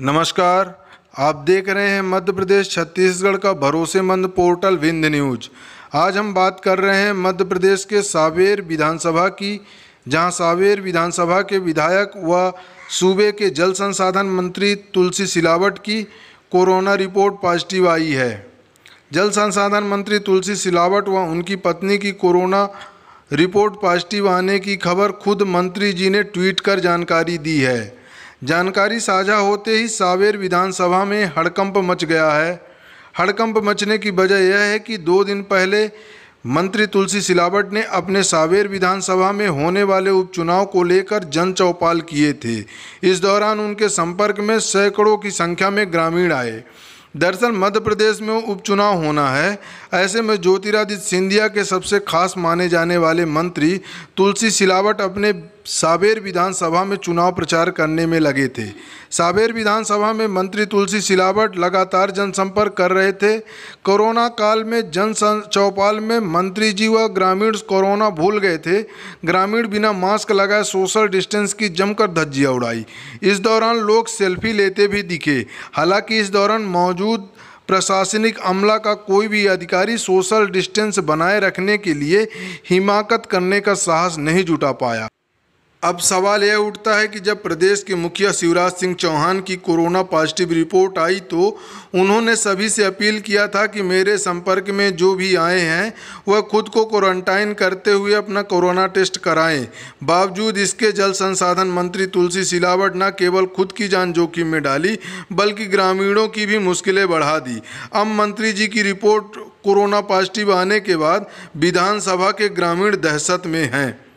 नमस्कार आप देख रहे हैं मध्य प्रदेश छत्तीसगढ़ का भरोसेमंद पोर्टल विंध न्यूज आज हम बात कर रहे हैं मध्य प्रदेश के सावेर विधानसभा की जहां सावेर विधानसभा के विधायक व सूबे के जल संसाधन मंत्री तुलसी सिलावट की कोरोना रिपोर्ट पॉजिटिव आई है जल संसाधन मंत्री तुलसी सिलावट व उनकी पत्नी की कोरोना रिपोर्ट पॉजिटिव आने की खबर खुद मंत्री जी ने ट्वीट कर जानकारी दी है जानकारी साझा होते ही सावेर विधानसभा में हड़कंप मच गया है हड़कंप मचने की वजह यह है कि दो दिन पहले मंत्री तुलसी सिलावट ने अपने सावेर विधानसभा में होने वाले उपचुनाव को लेकर जन चौपाल किए थे इस दौरान उनके संपर्क में सैकड़ों की संख्या में ग्रामीण आए दरअसल मध्य प्रदेश में उपचुनाव होना है ऐसे में ज्योतिरादित्य सिंधिया के सबसे खास माने जाने वाले मंत्री तुलसी सिलावट अपने साबेर विधानसभा में चुनाव प्रचार करने में लगे थे साबेर विधानसभा में मंत्री तुलसी सिलावट लगातार जनसंपर्क कर रहे थे कोरोना काल में जन चौपाल में मंत्री जी व ग्रामीण कोरोना भूल गए थे ग्रामीण बिना मास्क लगाए सोशल डिस्टेंस की जमकर धज्जियाँ उड़ाई इस दौरान लोग सेल्फी लेते भी दिखे हालांकि इस दौरान मौजूद प्रशासनिक अमला का कोई भी अधिकारी सोशल डिस्टेंस बनाए रखने के लिए हिमाकत करने का साहस नहीं जुटा पाया अब सवाल यह उठता है कि जब प्रदेश के मुखिया शिवराज सिंह चौहान की कोरोना पॉजिटिव रिपोर्ट आई तो उन्होंने सभी से अपील किया था कि मेरे संपर्क में जो भी आए हैं वह खुद को क्वारंटाइन करते हुए अपना कोरोना टेस्ट कराएं बावजूद इसके जल संसाधन मंत्री तुलसी सिलावट न केवल खुद की जान जोखिम में डाली बल्कि ग्रामीणों की भी मुश्किलें बढ़ा दी अब मंत्री जी की रिपोर्ट कोरोना पॉजिटिव आने के बाद विधानसभा के ग्रामीण दहशत में हैं